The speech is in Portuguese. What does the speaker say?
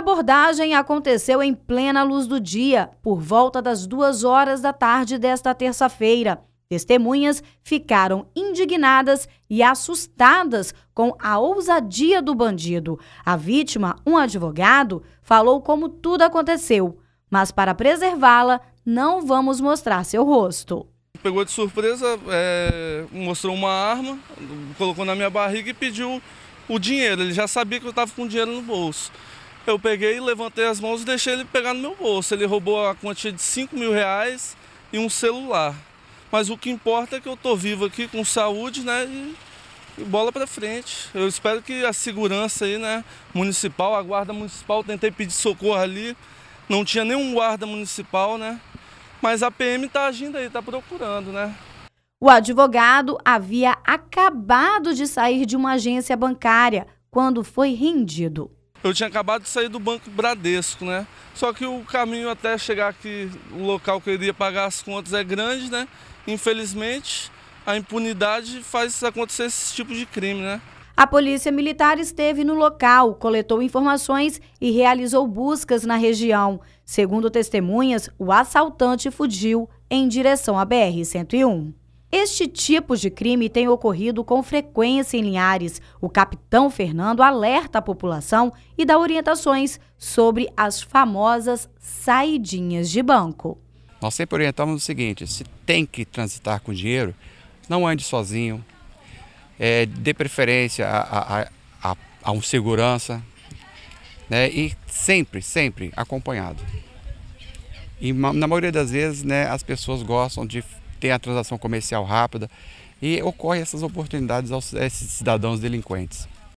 abordagem aconteceu em plena luz do dia, por volta das duas horas da tarde desta terça-feira. Testemunhas ficaram indignadas e assustadas com a ousadia do bandido. A vítima, um advogado, falou como tudo aconteceu, mas para preservá-la, não vamos mostrar seu rosto. Pegou de surpresa, é, mostrou uma arma, colocou na minha barriga e pediu o dinheiro. Ele já sabia que eu estava com dinheiro no bolso. Eu peguei, levantei as mãos e deixei ele pegar no meu bolso. Ele roubou a quantia de 5 mil reais e um celular. Mas o que importa é que eu estou vivo aqui com saúde, né? E, e bola para frente. Eu espero que a segurança aí, né? Municipal, a guarda municipal, tentei pedir socorro ali. Não tinha nenhum guarda municipal, né? Mas a PM está agindo aí, está procurando, né? O advogado havia acabado de sair de uma agência bancária quando foi rendido. Eu tinha acabado de sair do Banco Bradesco, né? Só que o caminho até chegar aqui, o local que eu iria pagar as contas é grande, né? Infelizmente, a impunidade faz acontecer esse tipo de crime, né? A Polícia Militar esteve no local, coletou informações e realizou buscas na região. Segundo testemunhas, o assaltante fugiu em direção à BR-101. Este tipo de crime tem ocorrido com frequência em Linhares. O capitão Fernando alerta a população e dá orientações sobre as famosas saidinhas de banco. Nós sempre orientamos o seguinte: se tem que transitar com dinheiro, não ande sozinho, é, dê preferência a, a, a, a um segurança né, e sempre, sempre acompanhado. E na maioria das vezes né, as pessoas gostam de tem a transação comercial rápida e ocorrem essas oportunidades aos esses cidadãos delinquentes.